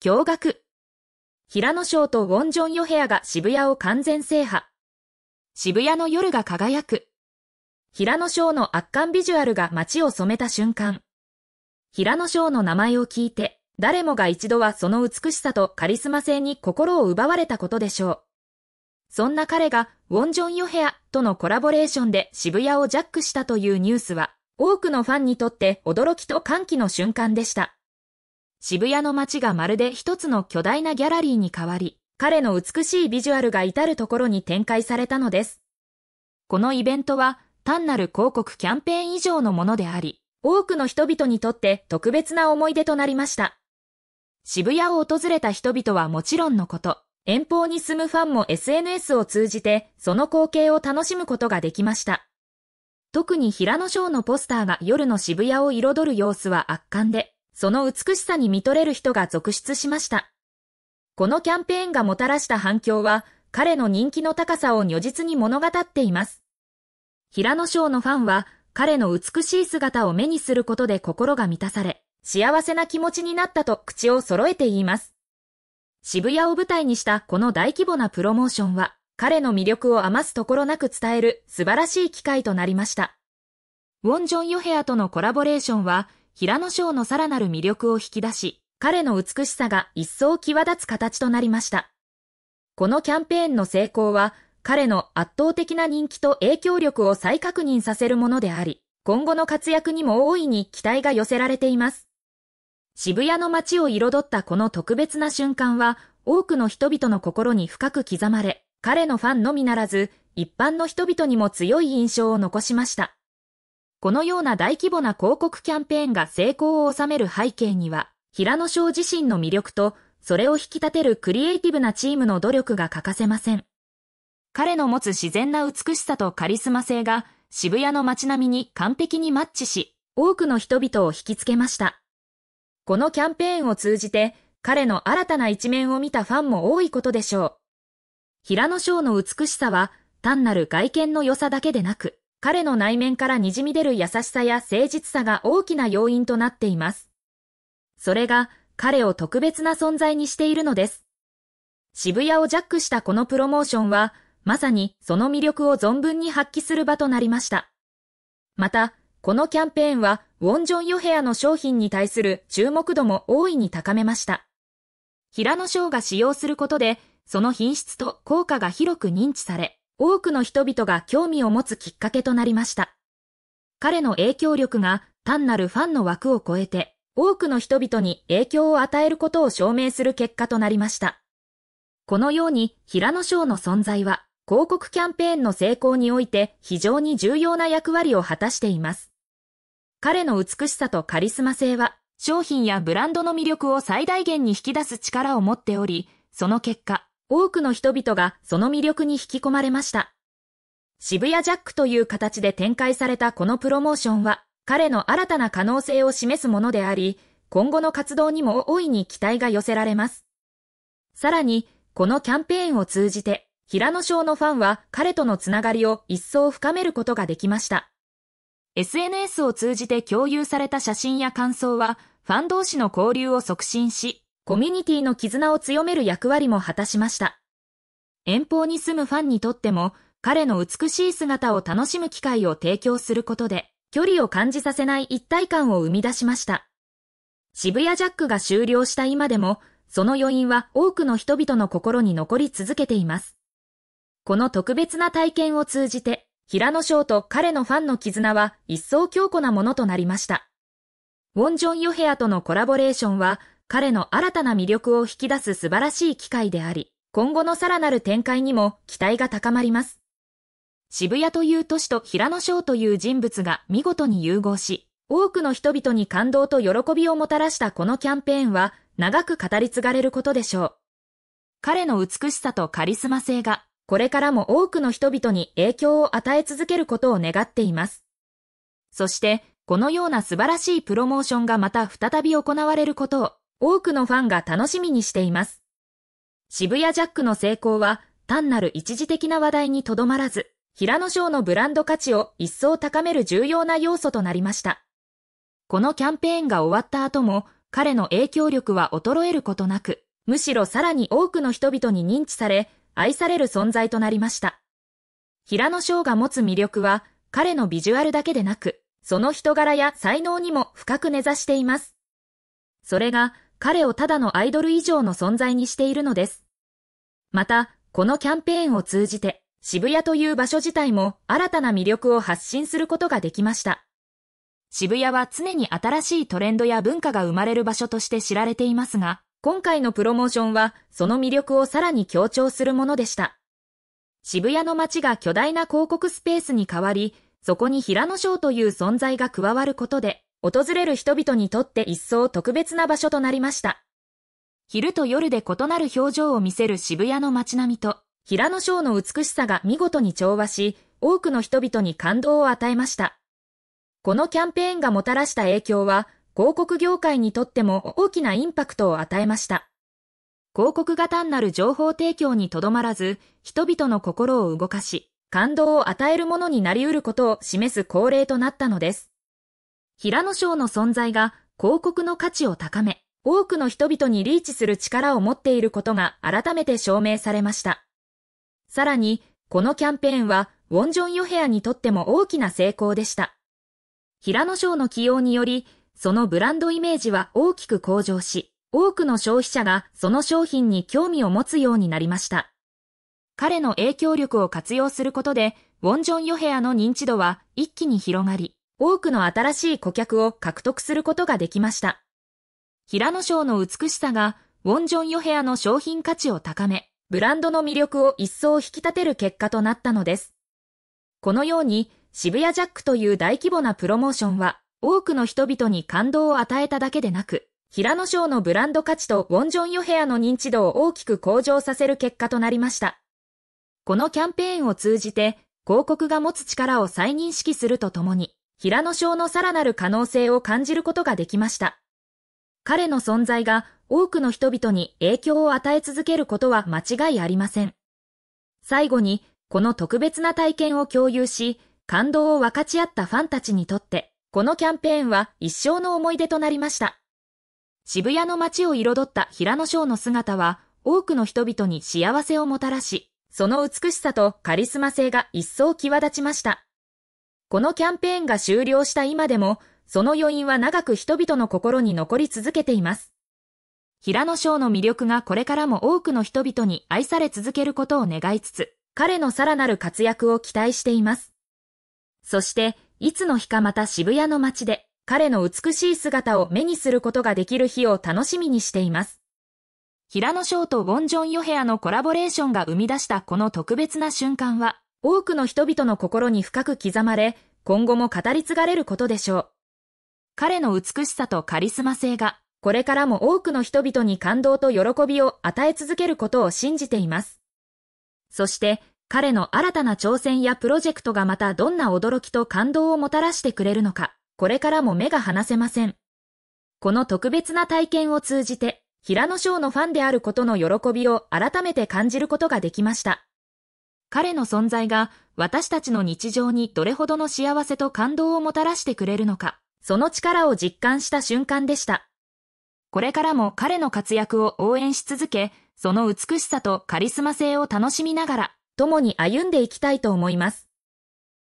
驚愕。平野翔とウォンジョンヨヘアが渋谷を完全制覇。渋谷の夜が輝く。平野翔の圧巻ビジュアルが街を染めた瞬間。平野翔の名前を聞いて、誰もが一度はその美しさとカリスマ性に心を奪われたことでしょう。そんな彼が、ウォンジョン・ヨヘアとのコラボレーションで渋谷をジャックしたというニュースは、多くのファンにとって驚きと歓喜の瞬間でした。渋谷の街がまるで一つの巨大なギャラリーに変わり、彼の美しいビジュアルが至るところに展開されたのです。このイベントは単なる広告キャンペーン以上のものであり、多くの人々にとって特別な思い出となりました。渋谷を訪れた人々はもちろんのこと、遠方に住むファンも SNS を通じてその光景を楽しむことができました。特に平野翔のポスターが夜の渋谷を彩る様子は圧巻で、その美しさに見とれる人が続出しました。このキャンペーンがもたらした反響は、彼の人気の高さを如実に物語っています。平野翔のファンは、彼の美しい姿を目にすることで心が満たされ、幸せな気持ちになったと口を揃えて言います。渋谷を舞台にしたこの大規模なプロモーションは、彼の魅力を余すところなく伝える素晴らしい機会となりました。ウォン・ジョン・ヨヘアとのコラボレーションは、平野翔のさらなる魅力を引き出し、彼の美しさが一層際立つ形となりました。このキャンペーンの成功は、彼の圧倒的な人気と影響力を再確認させるものであり、今後の活躍にも大いに期待が寄せられています。渋谷の街を彩ったこの特別な瞬間は、多くの人々の心に深く刻まれ、彼のファンのみならず、一般の人々にも強い印象を残しました。このような大規模な広告キャンペーンが成功を収める背景には、平野翔自身の魅力と、それを引き立てるクリエイティブなチームの努力が欠かせません。彼の持つ自然な美しさとカリスマ性が渋谷の街並みに完璧にマッチし、多くの人々を引きつけました。このキャンペーンを通じて、彼の新たな一面を見たファンも多いことでしょう。平野翔の美しさは、単なる外見の良さだけでなく、彼の内面からにじみ出る優しさや誠実さが大きな要因となっています。それが彼を特別な存在にしているのです。渋谷をジャックしたこのプロモーションは、まさにその魅力を存分に発揮する場となりました。また、このキャンペーンは、ウォンジョン・ヨヘアの商品に対する注目度も大いに高めました。平野翔が使用することで、その品質と効果が広く認知され、多くの人々が興味を持つきっかけとなりました。彼の影響力が単なるファンの枠を超えて、多くの人々に影響を与えることを証明する結果となりました。このように、平野翔の存在は、広告キャンペーンの成功において非常に重要な役割を果たしています。彼の美しさとカリスマ性は、商品やブランドの魅力を最大限に引き出す力を持っており、その結果、多くの人々がその魅力に引き込まれました。渋谷ジャックという形で展開されたこのプロモーションは、彼の新たな可能性を示すものであり、今後の活動にも大いに期待が寄せられます。さらに、このキャンペーンを通じて、平野賞のファンは彼とのつながりを一層深めることができました。SNS を通じて共有された写真や感想は、ファン同士の交流を促進し、コミュニティの絆を強める役割も果たしました。遠方に住むファンにとっても、彼の美しい姿を楽しむ機会を提供することで、距離を感じさせない一体感を生み出しました。渋谷ジャックが終了した今でも、その余韻は多くの人々の心に残り続けています。この特別な体験を通じて、平野翔と彼のファンの絆は一層強固なものとなりました。ウォンジョン・ヨヘアとのコラボレーションは、彼の新たな魅力を引き出す素晴らしい機会であり、今後のさらなる展開にも期待が高まります。渋谷という都市と平野翔という人物が見事に融合し、多くの人々に感動と喜びをもたらしたこのキャンペーンは長く語り継がれることでしょう。彼の美しさとカリスマ性が、これからも多くの人々に影響を与え続けることを願っています。そして、このような素晴らしいプロモーションがまた再び行われることを多くのファンが楽しみにしています。渋谷ジャックの成功は単なる一時的な話題にとどまらず、平野賞のブランド価値を一層高める重要な要素となりました。このキャンペーンが終わった後も、彼の影響力は衰えることなく、むしろさらに多くの人々に認知され、愛される存在となりました。平野翔が持つ魅力は、彼のビジュアルだけでなく、その人柄や才能にも深く根ざしています。それが、彼をただのアイドル以上の存在にしているのです。また、このキャンペーンを通じて、渋谷という場所自体も新たな魅力を発信することができました。渋谷は常に新しいトレンドや文化が生まれる場所として知られていますが、今回のプロモーションはその魅力をさらに強調するものでした。渋谷の街が巨大な広告スペースに変わり、そこに平野省という存在が加わることで、訪れる人々にとって一層特別な場所となりました。昼と夜で異なる表情を見せる渋谷の街並みと、平野翔の美しさが見事に調和し、多くの人々に感動を与えました。このキャンペーンがもたらした影響は、広告業界にとっても大きなインパクトを与えました。広告が単なる情報提供にとどまらず、人々の心を動かし、感動を与えるものになり得ることを示す恒例となったのです。平野賞の存在が広告の価値を高め、多くの人々にリーチする力を持っていることが改めて証明されました。さらに、このキャンペーンは、ウォンジョン・ヨヘアにとっても大きな成功でした。平野賞の起用により、そのブランドイメージは大きく向上し、多くの消費者がその商品に興味を持つようになりました。彼の影響力を活用することで、ウォンジョン・ヨヘアの認知度は一気に広がり、多くの新しい顧客を獲得することができました。平野省の美しさが、ウォンジョンヨヘアの商品価値を高め、ブランドの魅力を一層引き立てる結果となったのです。このように、渋谷ジャックという大規模なプロモーションは、多くの人々に感動を与えただけでなく、平野省のブランド価値とウォンジョンヨヘアの認知度を大きく向上させる結果となりました。このキャンペーンを通じて、広告が持つ力を再認識するとともに、平野翔のさらなる可能性を感じることができました。彼の存在が多くの人々に影響を与え続けることは間違いありません。最後に、この特別な体験を共有し、感動を分かち合ったファンたちにとって、このキャンペーンは一生の思い出となりました。渋谷の街を彩った平野翔の姿は、多くの人々に幸せをもたらし、その美しさとカリスマ性が一層際立ちました。このキャンペーンが終了した今でも、その余韻は長く人々の心に残り続けています。平野翔の魅力がこれからも多くの人々に愛され続けることを願いつつ、彼のさらなる活躍を期待しています。そして、いつの日かまた渋谷の街で、彼の美しい姿を目にすることができる日を楽しみにしています。平野翔とウォンジョン・ヨヘアのコラボレーションが生み出したこの特別な瞬間は、多くの人々の心に深く刻まれ、今後も語り継がれることでしょう。彼の美しさとカリスマ性が、これからも多くの人々に感動と喜びを与え続けることを信じています。そして、彼の新たな挑戦やプロジェクトがまたどんな驚きと感動をもたらしてくれるのか、これからも目が離せません。この特別な体験を通じて、平野翔のファンであることの喜びを改めて感じることができました。彼の存在が私たちの日常にどれほどの幸せと感動をもたらしてくれるのか、その力を実感した瞬間でした。これからも彼の活躍を応援し続け、その美しさとカリスマ性を楽しみながら、共に歩んでいきたいと思います。